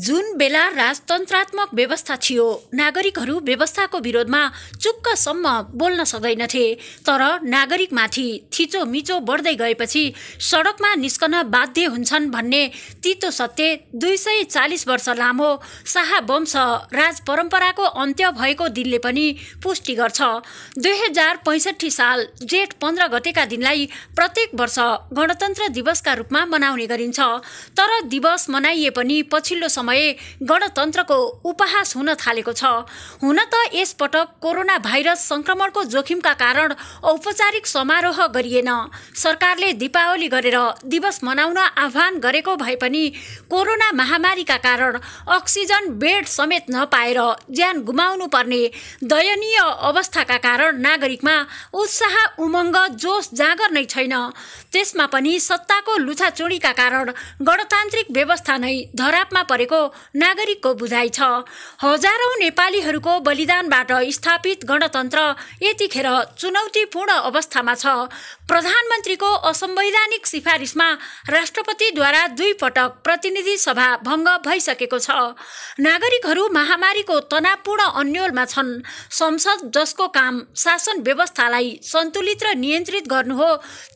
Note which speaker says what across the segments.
Speaker 1: जुन बेला राजतन्त्रात्मक व्यवस्था थियो नागरिकहरू व्यवस्थाको विरोधमा चुक्कसम्म बोल्न सक्दैनथे तर नागरिकमाथि थिचोमिचो बढ्दै गएपछि सडकमा निस्कन बाध्य हुन्छन् भन्ने तितो सत्य दुई सय चालिस वर्ष लामो शाह वंश राज परम्पराको अन्त्य भएको दिनले पनि पुष्टि गर्छ दुई हजार पैँसठी साल जेठ पन्ध्र गतेका दिनलाई प्रत्येक वर्ष गणतन्त्र दिवसका रूपमा मनाउने गरिन्छ तर दिवस मनाइए पनि पछिल्लो समय गणतन्त्रको उपहास हुन थालेको छ हुन त यसपटक कोरोना भाइरस संक्रमणको जोखिमका कारण औपचारिक समारोह गरिएन सरकारले दीपावली गरेर दिवस मनाउन आह्वान गरेको भए पनि कोरोना महामारीका कारण अक्सिजन बेड समेत नपाएर ज्यान गुमाउनु पर्ने दयनीय अवस्थाका कारण नागरिकमा उत्साह उमङ्ग जोस जाँगर नै छैन त्यसमा पनि सत्ताको लुछाचुडीका कारण गणतान्त्रिक व्यवस्था नै धरापमा परेको गरेको नागरिकको बुझाइ छ हजारौँ नेपालीहरूको बलिदानबाट स्थापित गणतन्त्र यतिखेर चुनौतीपूर्ण अवस्थामा छ प्रधानमन्त्रीको असंवैधानिक सिफारिसमा राष्ट्रपतिद्वारा दुई पटक प्रतिनिधि सभा भङ्ग भइसकेको छ नागरिकहरू महामारीको तनावपूर्ण अन्यलमा छन् संसद जसको काम शासन व्यवस्थालाई सन्तुलित र नियन्त्रित गर्नु हो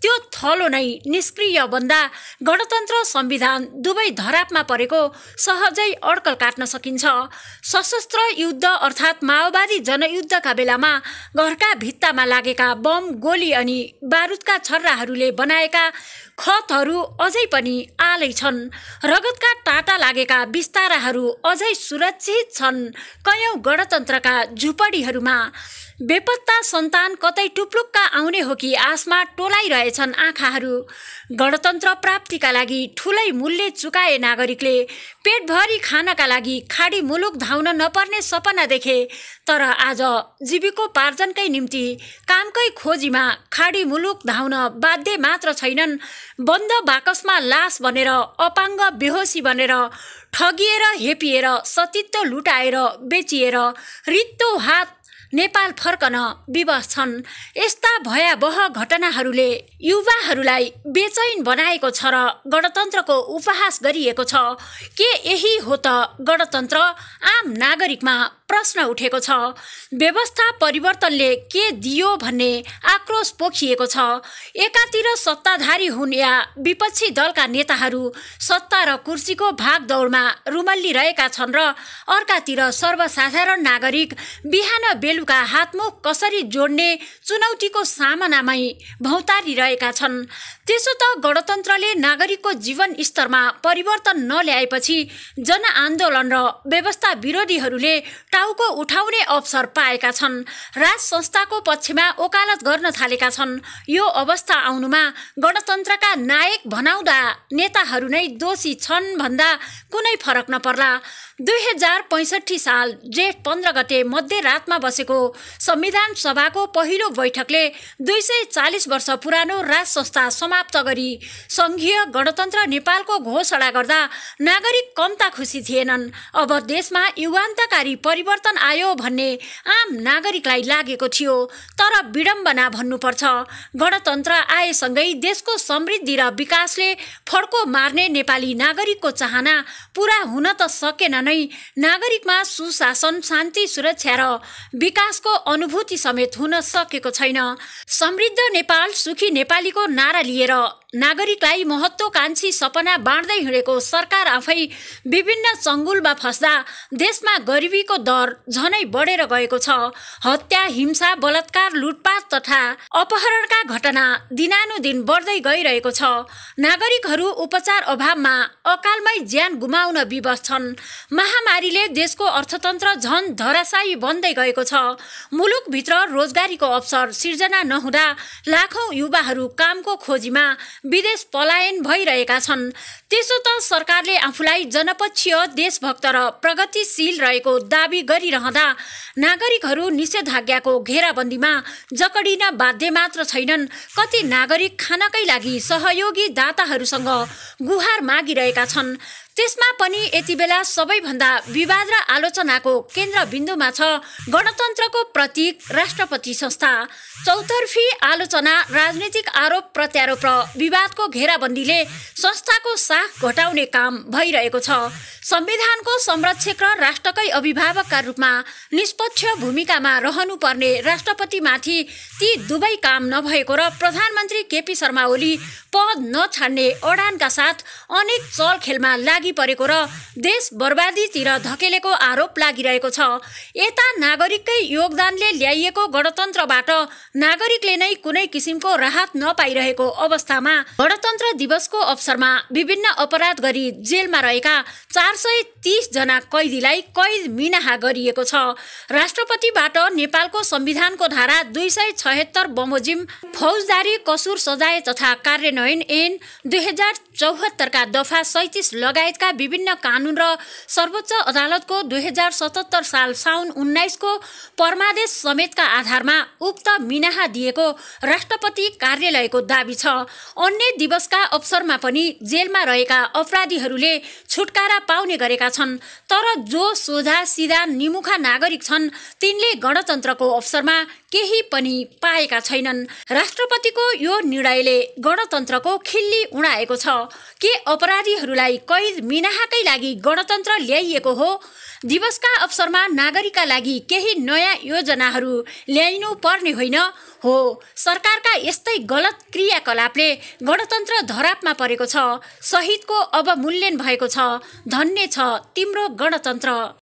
Speaker 1: त्यो थलो नै निष्क्रिय भन्दा गणतन्त्र संविधान दुवै धरापमा परेको सह अझै अड्कल काट्न सकिन्छ सशस्त्र युद्ध अर्थात् माओवादी जनयुद्धका बेलामा घरका भित्तामा लागेका बम गोली अनि बारुदका छर्राहरूले बनाएका खतहरू अझै पनि आलै छन् रगतका टाटा लागेका बिस्ताराहरू अझै सुरक्षित छन् कयौँ गणतन्त्रका झुपडीहरूमा बेपत्ता सन्तान कतै टुप्लुक्का आउने हो कि आसमा टोलाइरहेछन् आँखाहरू गणतन्त्र प्राप्तिका लागि ठुलै मूल्य चुकाए नागरिकले पेटभरि खानका लागि खाडी मुलुक धाउन नपर्ने सपना देखे तर आज जीविकोपार्जनकै निम्ति कामकै खोजीमा खाडी मुलुक धाउन बाध्य मात्र छैनन् बन्द बाकसमा लास बनेर अपाङ्ग बेहोसी बनेर ठगिएर हेपिएर सतित्व लुटाएर बेचिएर रित्तो हात नेपाल फर्कन विवश छन् यस्ता भयावह घटनाहरूले युवाहरूलाई बेचैन बनाएको छ र गणतन्त्रको उपहास गरिएको छ के यही हो त गणतन्त्र आम नागरिकमा प्रश्न उठेको छ व्यवस्था परिवर्तनले के दियो भन्ने आक्रोश पोखिएको छ एकातिर सत्ताधारी हुन् या विपक्षी दलका नेताहरू सत्ता र कुर्सीको भागदौडमा रहेका छन् र अर्कातिर सर्वसाधारण नागरिक बिहान बेलुका हातमुख कसरी जोड्ने चुनौतीको सामनामै भौतारिरहेका छन् त्यसो त गणतन्त्रले नागरिकको जीवन स्तरमा परिवर्तन नल्याएपछि जनआन्दोलन र व्यवस्था विरोधीहरूले टाउको उठाउने अवसर पाएका छन् राज संस्थाको पक्षमा ओकालत गर्न थालेका छन् यो अवस्था आउनुमा गणतन्त्रका नायक भनाउँदा नेताहरू नै दोषी छन् भन्दा कुनै फरक नपर्ला दुई हजार पैँसठी साल जेठ पन्ध्र गते मध्यरातमा बसेको संविधान सभाको पहिलो बैठकले दुई सय चालिस वर्ष पुरानो राज संस्था समाप्त गरी सङ्घीय गणतन्त्र नेपालको घोषणा गर्दा नागरिक कम्ता खुसी थिएनन् अब देशमा युगान्तकारी परिवर्तन आयो भन्ने आम नागरिकलाई लागेको थियो तर विडम्बना भन्नुपर्छ गणतन्त्र आएसँगै देशको समृद्धि र विकासले फड्को मार्ने नेपाली नागरिकको चाहना पुरा हुन त सकेनन् नै नागरिकमा सुशासन शान्ति सुरक्षा र विकासको अनुभूति समेत हुन सकेको छैन समृद्ध नेपाल सुखी नेपालीको नारा लिएर नागरिकलाई महत्त्वकांक्षी सपना बाँड्दै हिँडेको सरकार आफै विभिन्न चङ्गुलमा फस्दा देशमा गरिबीको दर झनै बढेर गएको छ हत्या हिंसा बलात्कार लुटपाट तथा अपहरणका घटना दिनानुदिन बढ्दै गइरहेको छ नागरिकहरू उपचार अभावमा अकालमै ज्यान गुमाउन विवश छन् महामारीले देशको अर्थतन्त्र झन धराशायी बन्दै गएको छ मुलुकभित्र रोजगारीको अवसर सिर्जना नहुँदा लाखौँ युवाहरू कामको खोजीमा विदेश पलायन भइरहेका छन् त्यसो त सरकारले आफूलाई जनपक्षीय देशभक्त र प्रगतिशील रहेको दावी गरिरहँदा नागरिकहरू निषेधाज्ञाको घेराबन्दीमा जकडिन बाध्य मात्र छैनन् कति नागरिक खानकै लागि सहयोगी दाताहरूसँग गुहार मागिरहेका छन् त्यसमा पनि यति बेला सबैभन्दा विवाद र आलोचनाको केन्द्रबिन्दुमा छ गणतन्त्रको प्रतीक राष्ट्रपति संस्था चौतर्फी आलोचना राजनीतिक आरोप प्रत्यारोप र विवादको घेराबन्दीले संस्थाको साख घटाउने काम भइरहेको छ संविधानको संरक्षक र राष्ट्रकै अभिभावकका रूपमा निष्पक्ष भूमिकामा रहनुपर्ने राष्ट्रपतिमाथि ती दुवै काम नभएको र प्रधानमन्त्री केपी शर्मा ओली पद नछाड्ने अडानका साथ अनेक चलखेलमा लागि परेको र देश बर्बादीतिर धकेलेको आरोप लागिरहेको छ यता नागरिककै योगदानले ल्याइएको गणतन्त्रबाट नागरिकले नै कुनै किसिमको राहत नपाइरहेको अवस्थामा गणतन्त्र दिवसको अवसरमा विभिन्न अपराध गरी जेलमा रहेका चार सय तिसजना कैदीलाई कैद मिनाहा गरिएको छ राष्ट्रपतिबाट नेपालको संविधानको धारा दुई सय छहत्तर बमोजिम फौजदारी कसुर सजाय तथा कार्यान्वयन ऐन दुई हजार चौहत्तरका दफा सैतिस लगायतका विभिन्न कानुन र सर्वोच्च अदालतको दुई हजार सतहत्तर साल साउन उन्नाइसको परमादेश समेतका आधारमा उक्त मिनाहा दिएको राष्ट्रपति कार्यालयको दावी छ अन्य दिवसका अवसरमा पनि जेलमा रहेका अपराधीहरूले छुटकारा पाउ उठाउने गरेका छन् तर जो सोझा सिधा निमुखा नागरिक छन् तिनले गणतन्त्रको अवसरमा केही पनि पाएका छैनन् राष्ट्रपतिको यो निर्णयले गणतन्त्रको खिल्ली उडाएको छ के अपराधीहरूलाई कैद मिनाहाकै लागि गणतन्त्र ल्याइएको हो दिवसका अवसरमा नागरिकका लागि केही नयाँ योजनाहरू ल्याइनु पर्ने होइन हो सरकारका यस्तै गलत क्रियाकलापले गणतन्त्र धरापमा परेको छ सहितको अवमूल्यन भएको छ धन्य शून्य छ तिम्रो गणतन्त्र